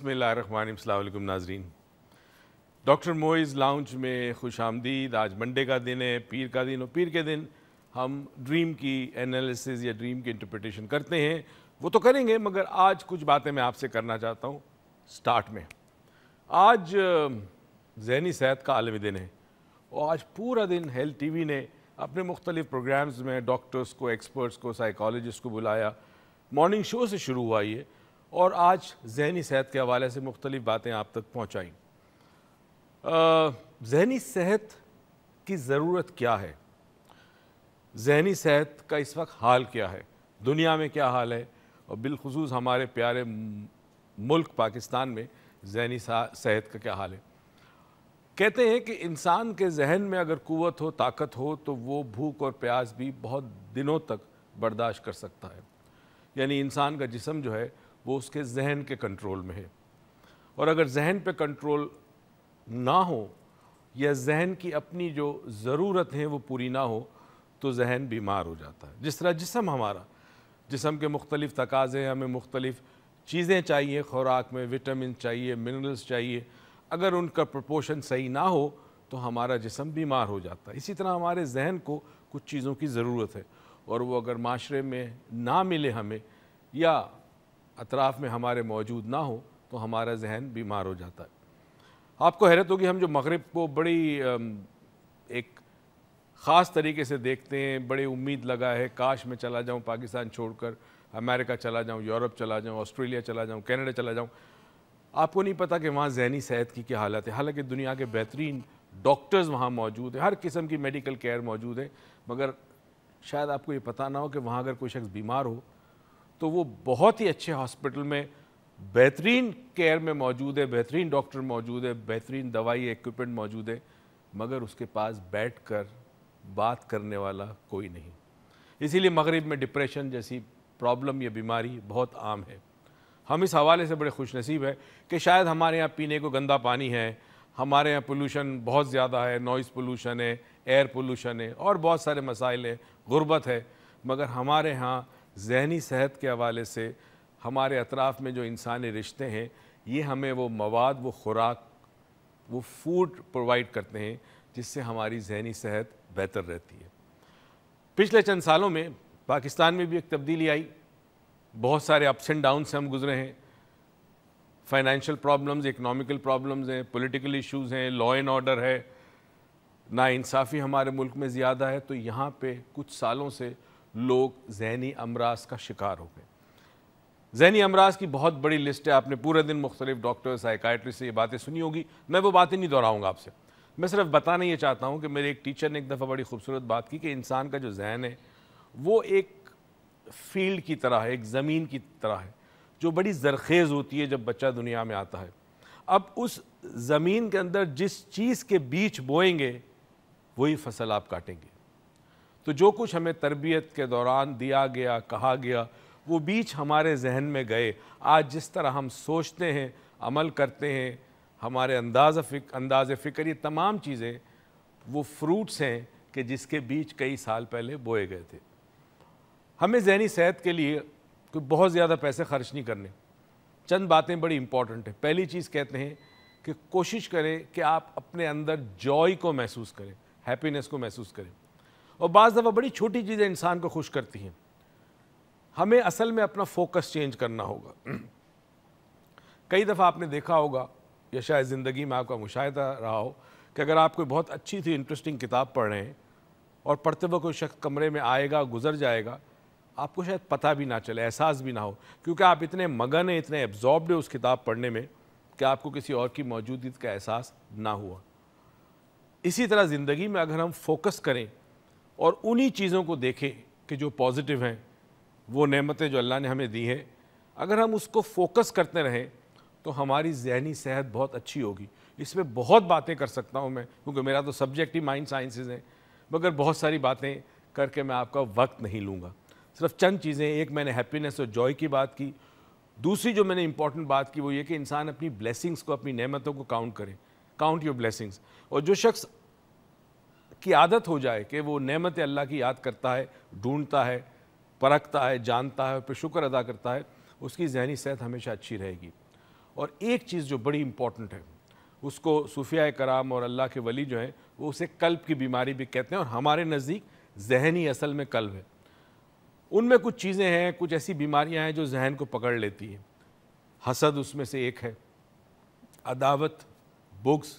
बसमिलकुम नाजरीन doctor Moiz lounge में खुश आमदीद आज मंडे का दिन है पीर का दिन और पीर के दिन हम ड्रीम की एनालिसिस या ड्रीम की इंटरप्रटेशन करते हैं वो तो करेंगे मगर आज कुछ बातें मैं आपसे करना चाहता हूँ स्टार्ट में आज जहनी सेहत का आलमी दिन है और आज पूरा दिन हेल्थ वी ने अपने मुख्तलिफ प्रोग्राम्स में डॉक्टर्स को एक्सपर्ट्स को साइकोलॉजिस्ट को बुलाया मॉर्निंग शो से शुरू हुआ ये और आज जहनी सेहत के हवाले से मुख्तलिफ़ बातें आप तक पहुँचाई जहनी सेहत की ज़रूरत क्या है जहनी सेहत का इस वक्त हाल क्या है दुनिया में क्या हाल है और बिलखसूस हमारे प्यारे मुल्क पाकिस्तान में जहनी सेहत का क्या हाल है कहते हैं कि इंसान के जहन में अगर क़वत हो ताकत हो तो वो भूख और प्यास भी बहुत दिनों तक बर्दाश्त कर सकता है यानी इंसान का जिसम जो है वो उसके जहन के कंट्रोल में है और अगर जहन पे कंट्रोल ना हो या जहन की अपनी जो ज़रूरत है वो पूरी ना हो तो जहन बीमार हो जाता है जिस तरह जिसम हमारा जिसम के मुख्तलिफ़ तकाज़े हमें मुख्तलिफ़ चीज़ें चाहिए ख़ुराक में विटामिन चाहिए मिनरल्स चाहिए अगर उनका प्रपोशन सही ना हो तो हमारा जिसम बीमार हो जाता है इसी तरह हमारे जहन को कुछ चीज़ों की ज़रूरत है और वो अगर माशरे में ना मिले हमें या अतराफ़ में हमारे मौजूद ना हो तो हमारा जहन बीमार हो जाता है आपको हैरत होगी हम जो मगरब को बड़ी एक ख़ास तरीके से देखते हैं बड़ी उम्मीद लगा है काश मैं चला जाऊं पाकिस्तान छोड़कर अमेरिका चला जाऊं यूरोप चला जाऊं ऑस्ट्रेलिया चला जाऊं कनाडा चला जाऊं आपको नहीं पता कि वहाँ जहनी सेहत की क्या हालत है हालांकि दुनिया के बेहतरीन डॉक्टर्स वहाँ मौजूद हैं हर किस्म की मेडिकल केयर मौजूद है मगर शायद आपको ये पता ना हो कि वहाँ अगर कोई शख्स बीमार हो तो वो बहुत ही अच्छे हॉस्पिटल में बेहतरीन केयर में मौजूद है बेहतरीन डॉक्टर मौजूद है बेहतरीन दवाई इक्विपमेंट मौजूद है मगर उसके पास बैठकर बात करने वाला कोई नहीं इसीलिए मगरब में डिप्रेशन जैसी प्रॉब्लम या बीमारी बहुत आम है हम इस हवाले से बड़े खुश नसीब है कि शायद हमारे यहाँ पीने को गंदा पानी है हमारे यहाँ पोलूशन बहुत ज़्यादा है नॉइज़ पोलूशन है एयर पोलूशन है और बहुत सारे मसाइल हैं गुर्बत है मगर हमारे यहाँ जहनी सेहत के हवाले से हमारे अतराफ़ में जो इंसानी रिश्ते हैं ये हमें वो मवाद वो खुराक वो फूड प्रोवाइड करते हैं जिससे हमारी जहनी सेहत बेहतर रहती है पिछले चंद सालों में पाकिस्तान में भी एक तब्दीली आई बहुत सारे अप्स एंड डाउन से हम गुजरे हैं फाइनेंशियल प्रॉब्लम्स इकनॉमिकल प्रॉब्लम्स हैं पॉलिटिकल इश्यूज हैं लॉ एंड ऑर्डर है इंसाफ़ी हमारे मुल्क में ज़्यादा है तो यहाँ पे कुछ सालों से लोग जहनी अमराज का शिकार हो गए जहनी अमराज की बहुत बड़ी लिस्ट है आपने पूरे दिन मुख्तलिफ डॉक्टर साइकाट्री से ये बातें सुनी होगी मैं वो बातें नहीं दोहराऊंगा आपसे मैं सिर्फ बताना ये चाहता हूँ कि मेरे एक टीचर ने एक दफ़ा बड़ी खूबसूरत बात की कि इंसान का जो जहन है वो एक फील्ड की तरह है एक ज़मीन की तरह है जो बड़ी जरखेज़ होती है जब बच्चा दुनिया में आता है अब उस ज़मीन के अंदर जिस चीज़ के बीच बोएंगे वही फसल आप काटेंगे तो जो कुछ हमें तरबियत के दौरान दिया गया कहा गया वो बीच हमारे जहन में गए आज जिस तरह हम सोचते हैं अमल करते हैं हमारे अंदाज फिक अंदाज फ़िक्र ये तमाम चीज़ें वो फ्रूट्स हैं कि जिसके बीच कई साल पहले बोए गए थे हमें जहनी सेहत के लिए कोई बहुत ज़्यादा पैसे खर्च नहीं करने चंद बातें बड़ी इंपॉर्टेंट है पहली चीज़ कहते हैं कि कोशिश करें कि आप अपने अंदर जॉय को महसूस करें हैप्पीनेस को महसूस करें और बज़ दफ़ा बड़ी छोटी चीज़ें इंसान को खुश करती हैं हमें असल में अपना फोकस चेंज करना होगा कई दफ़ा आपने देखा होगा या शायद ज़िंदगी में आपका मुशाहिदा रहा हो कि अगर आप कोई बहुत अच्छी थी इंटरेस्टिंग किताब पढ़ रहे हैं और पढ़ते वक्त कोई शख्स कमरे में आएगा गुजर जाएगा आपको शायद पता भी ना चले एहसास भी ना हो क्योंकि आप इतने मगन हैं इतने एब्जॉर्ब हैं उस किताब पढ़ने में कि आपको किसी और की मौजूदगी का एहसास ना हुआ इसी तरह ज़िंदगी में अगर हम फोकस करें और उन्हीं चीज़ों को देखें कि जो पॉजिटिव हैं वो नेमतें जो अल्लाह ने हमें दी हैं अगर हम उसको फोकस करते रहें तो हमारी जहनी सेहत बहुत अच्छी होगी इसमें बहुत बातें कर सकता हूँ मैं क्योंकि मेरा तो सब्जेक्ट ही माइंड साइंसेज है मगर बहुत सारी बातें करके मैं आपका वक्त नहीं लूँगा सिर्फ चंद चीज़ें एक मैंने हैप्पीनेस और जॉय की बात की दूसरी जो मैंने इंपॉर्टेंट बात की वो ये कि इंसान अपनी ब्लेसिंग्स को अपनी नेमतों को काउंट करे काउंट योर ब्लेसिंग्स और जो शख्स की आदत हो जाए कि वो नेमत अल्लाह की याद करता है ढूंढता है परखता है जानता है पर शुक्र अदा करता है उसकी जहनी सेहत हमेशा अच्छी रहेगी और एक चीज़ जो बड़ी इम्पॉर्टेंट है उसको सूफिया कराम और अल्लाह के वली जो हैं वो उसे कल्ब की बीमारी भी कहते हैं और हमारे नज़दीक जहनी असल में कल्ब है उनमें कुछ चीज़ें हैं कुछ ऐसी बीमारियां हैं जो जहन को पकड़ लेती हैं हसद उसमें से एक है अदावत बुग्स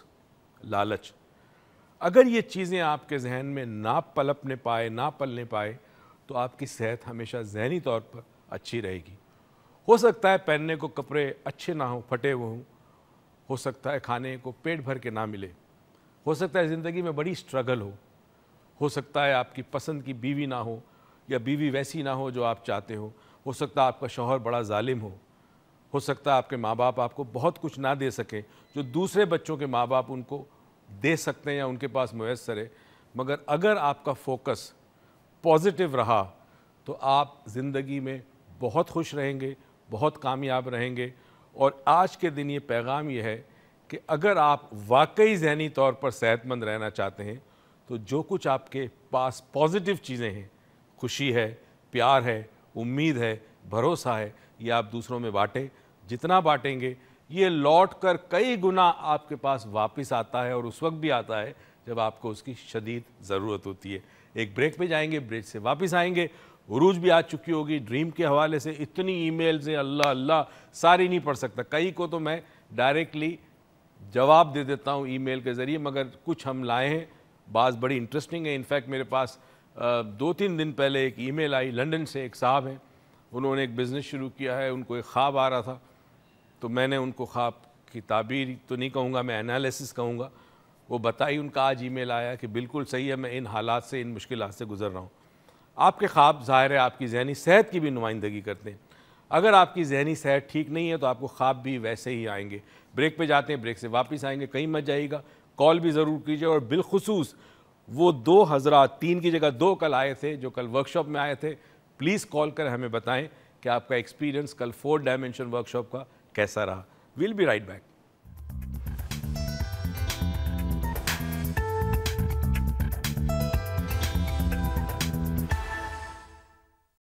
लालच अगर ये चीज़ें आपके जहन में ना पलपने पाए ना पलने पाए तो आपकी सेहत हमेशा जहनी तौर पर अच्छी रहेगी हो सकता है पहनने को कपड़े अच्छे ना हों फटे हुए हों हो सकता है खाने को पेट भर के ना मिले हो सकता है ज़िंदगी में बड़ी स्ट्रगल हो हो सकता है आपकी पसंद की बीवी ना हो या बीवी वैसी ना हो जो आप चाहते हो हो सकता है आपका शोहर बड़ा ालिम हो हो सकता है आपके माँ बाप आपको बहुत कुछ ना दे सकें जो दूसरे बच्चों के माँ बाप उनको दे सकते हैं या उनके पास मैसर है मगर अगर आपका फोकस पॉजिटिव रहा तो आप ज़िंदगी में बहुत खुश रहेंगे बहुत कामयाब रहेंगे और आज के दिन ये पैगाम ये है कि अगर आप वाकई जहनी तौर पर सेहतमंद रहना चाहते हैं तो जो कुछ आपके पास पॉजिटिव चीज़ें हैं खुशी है प्यार है उम्मीद है भरोसा है ये आप दूसरों में बाँटें जितना बाँटेंगे ये लौट कर कई गुना आपके पास वापस आता है और उस वक्त भी आता है जब आपको उसकी शदीद ज़रूरत होती है एक ब्रेक पे जाएंगे ब्रेक से वापस आएंगे उरूज भी आ चुकी होगी ड्रीम के हवाले से इतनी ईमेल्स हैं अल्लाह अल्लाह सारी नहीं पढ़ सकता कई को तो मैं डायरेक्टली जवाब दे देता हूँ ईमेल के ज़रिए मगर कुछ हम लाए हैं बाज़ बड़ी इंटरेस्टिंग है इनफैक्ट मेरे पास दो तीन दिन पहले एक ईमेल आई लंदन से एक साहब हैं उन्होंने एक बिज़नेस शुरू किया है उनको एक ख्वाब आ रहा था तो मैंने उनको ख्वाब की ताबीर तो नहीं कहूँगा मैं एनालिसिस कहूँगा वो बताई उनका आज ईमेल आया कि बिल्कुल सही है मैं इन हालात से इन मुश्किल से गुजर रहा हूँ आपके ख्वाब ज़ाहिर है आपकी जहनी सेहत की भी नुमाइंदगी करते हैं अगर आपकी जहनी सेहत ठीक नहीं है तो आपको ख्वाब भी वैसे ही आएंगे ब्रेक पे जाते हैं ब्रेक से वापस आएंगे कहीं मत जाइएगा कॉल भी ज़रूर कीजिए और बिलखसूस वो दो हज़रा तीन की जगह दो कल आए थे जो कल वर्कशॉप में आए थे प्लीज़ कॉल कर हमें बताएं कि आपका एक्सपीरियंस कल फोर डायमेंशन वर्कशॉप का कैसा रहा वील बी राइट बैक